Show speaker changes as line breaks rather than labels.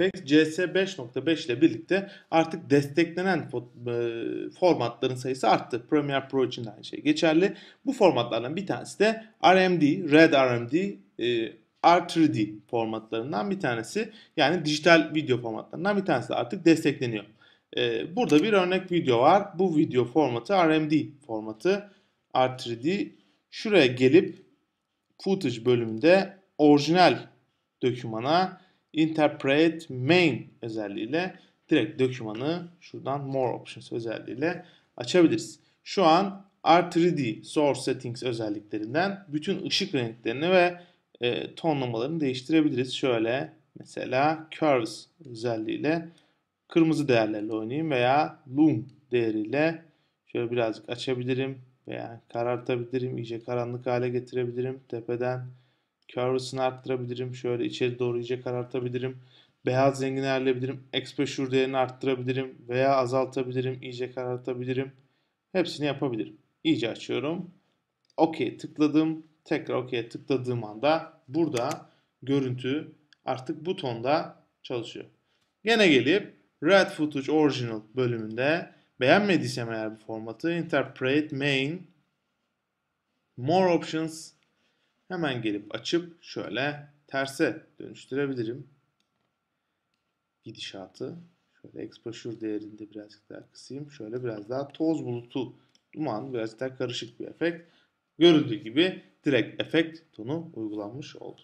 Efekt
CS5.5 ile birlikte artık desteklenen e, formatların sayısı arttı. Premiere Pro için de aynı şey geçerli. Bu formatlardan bir tanesi de RMD, Red RMD, e, R3D formatlarından bir tanesi. Yani dijital video formatlarından bir tanesi de artık destekleniyor. E, burada bir örnek video var. Bu video formatı RMD formatı. R3D. Şuraya gelip footage bölümünde orijinal dokümana interpret main özelliğiyle direkt dokümanı şuradan more options özelliğiyle açabiliriz. Şu an R3D source settings özelliklerinden bütün ışık renklerini ve e, tonlamalarını değiştirebiliriz. Şöyle mesela curves özelliğiyle kırmızı değerlerle oynayayım veya loom değeriyle şöyle birazcık açabilirim veya karartabilirim, iyice karanlık hale getirebilirim tepeden Curves'ını arttırabilirim. Şöyle içeri doğru iyice karartabilirim. Beyaz rengini ayarlayabilirim. Exposure değerini arttırabilirim veya azaltabilirim. iyice karartabilirim. Hepsini yapabilirim. İyice açıyorum. OK tıkladım. Tekrar OK tıkladığım anda burada görüntü artık bu tonda çalışıyor. Gene gelip Red Footage Original bölümünde beğenmediysem eğer bu formatı Interpret Main More Options Hemen gelip açıp şöyle terse dönüştürebilirim. Gidişatı. Şöyle exposure değerinde birazcık daha kısayım. Şöyle biraz daha toz bulutu, duman, birazcık daha karışık bir efekt. Görüldüğü gibi direkt efekt tonu
uygulanmış oldu.